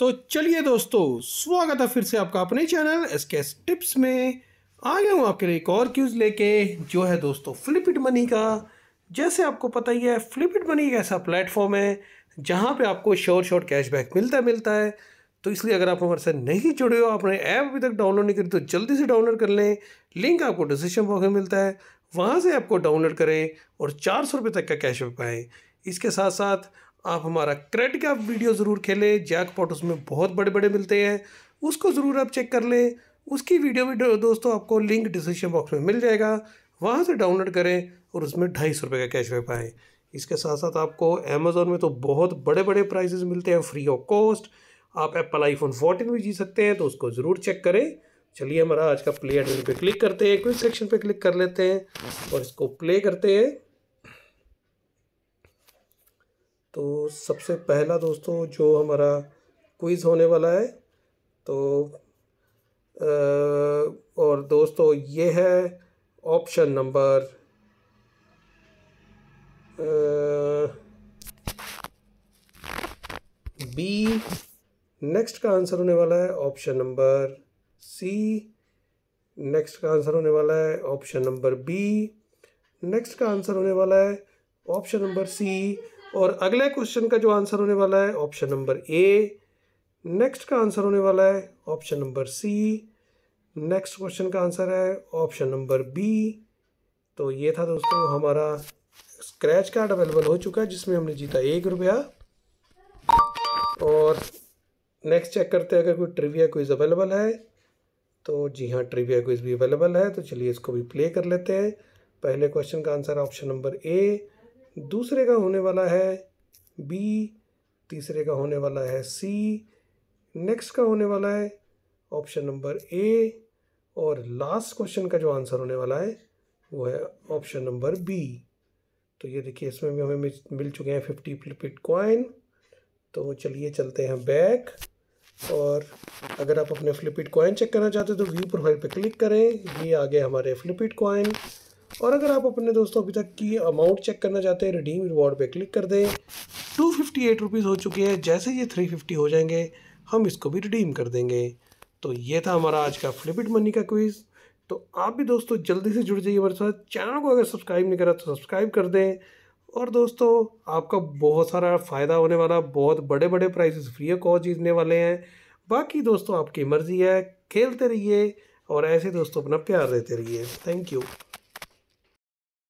तो चलिए दोस्तों स्वागत है फिर से आपका अपने channel S K S tips में आ गया हूँ आपके लिए एक और क्यूज़ लेके जो है दोस्तों फ्लिपिट मनी का जैसे आपको पता ही है फ्लिपिट मनी एक ऐसा प्लेटफॉर्म है जहाँ पे आपको शॉर्ट शॉर्ट कैशबैक मिलता मिलता है तो इसलिए अगर आप हमारे साथ नहीं जुड़े हो आपने ऐप अभी तक डाउनलोड नहीं करी तो जल्दी से डाउनलोड कर लें लिंक आपको डिस्क्रिप्शन बॉक्स में मिलता है वहाँ से आपको डाउनलोड करें और चार सौ रुपये तक का कैशबैक पाएँ इसके साथ साथ आप हमारा क्रेड का वीडियो ज़रूर खेलें जैकपॉट उसमें बहुत बड़े बड़े मिलते हैं उसको ज़रूर आप चेक कर लें उसकी वीडियो भी दोस्तों आपको लिंक डिस्क्रिप्शन बॉक्स में मिल जाएगा वहाँ से डाउनलोड करें और उसमें ढाई सौ रुपये का कैशबैक पाएँ इसके साथ साथ आपको अमेज़ोन में तो बहुत बड़े बड़े प्राइजेज मिलते हैं फ्री ऑफ कॉस्ट आप एप्पल आईफोन फोर्टीन भी जी सकते हैं तो उसको ज़रूर चेक करें चलिए हमारा आज का प्ले एडमिन पे क्लिक करते हैं क्विक सेक्शन पे क्लिक कर लेते हैं और इसको प्ले करते हैं तो सबसे पहला दोस्तों जो हमारा क्विज़ होने वाला है तो आ, और दोस्तों ये है ऑप्शन नंबर बी नेक्स्ट का आंसर होने वाला है ऑप्शन नंबर सी नेक्स्ट का आंसर होने वाला है ऑप्शन नंबर बी नेक्स्ट का आंसर होने वाला है ऑप्शन नंबर सी और अगले क्वेश्चन का जो आंसर होने वाला है ऑप्शन नंबर ए नेक्स्ट का आंसर होने वाला है option number C next question का आंसर है ऑप्शन नंबर बी तो ये था दोस्तों हमारा स्क्रैच कार्ड अवेलेबल हो चुका है जिसमें हमने जीता एक रुपया और नेक्स्ट चेक करते हैं अगर कोई ट्रिविया क्विज अवेलेबल है तो जी हाँ ट्रिविया क्विज भी अवेलेबल है तो चलिए इसको भी प्ले कर लेते हैं पहले क्वेश्चन का आंसर ऑप्शन नंबर ए दूसरे का होने वाला है बी तीसरे का होने वाला है सी नेक्स्ट का होने वाला है ऑप्शन नंबर ए और लास्ट क्वेश्चन का जो आंसर होने वाला है वो है ऑप्शन नंबर बी तो ये देखिए इसमें भी हमें मिल चुके हैं फिफ्टी फ्लिपिट कॉइन तो चलिए चलते हैं बैक और अगर आप अपने फ्लिपिट कॉइन चेक करना चाहते हो तो व्यू प्रोफाइल पे क्लिक करें ये आ गए हमारे फ्लिपिट कॉइन और अगर आप अपने दोस्तों अभी तक की अमाउंट चेक करना चाहते हैं रिडीम रिवॉर्ड पे क्लिक कर दें टू फिफ्टी एट रुपीज़ हो चुके हैं जैसे ये थ्री फिफ्टी हो जाएंगे हम इसको भी रिडीम कर देंगे तो ये था हमारा आज का फ्लिपिट मनी का क्विज़ तो आप भी दोस्तों जल्दी से जुड़ जाइए हमारे साथ चैनल को अगर सब्सक्राइब नहीं करा तो सब्सक्राइब कर दें और दोस्तों आपका बहुत सारा फ़ायदा होने वाला बहुत बड़े बड़े प्राइजेस फ्री ऑफ कॉस्ट जीतने वाले हैं बाकी दोस्तों आपकी मर्ज़ी है खेलते रहिए और ऐसे दोस्तों अपना प्यार देते रहिए थैंक यू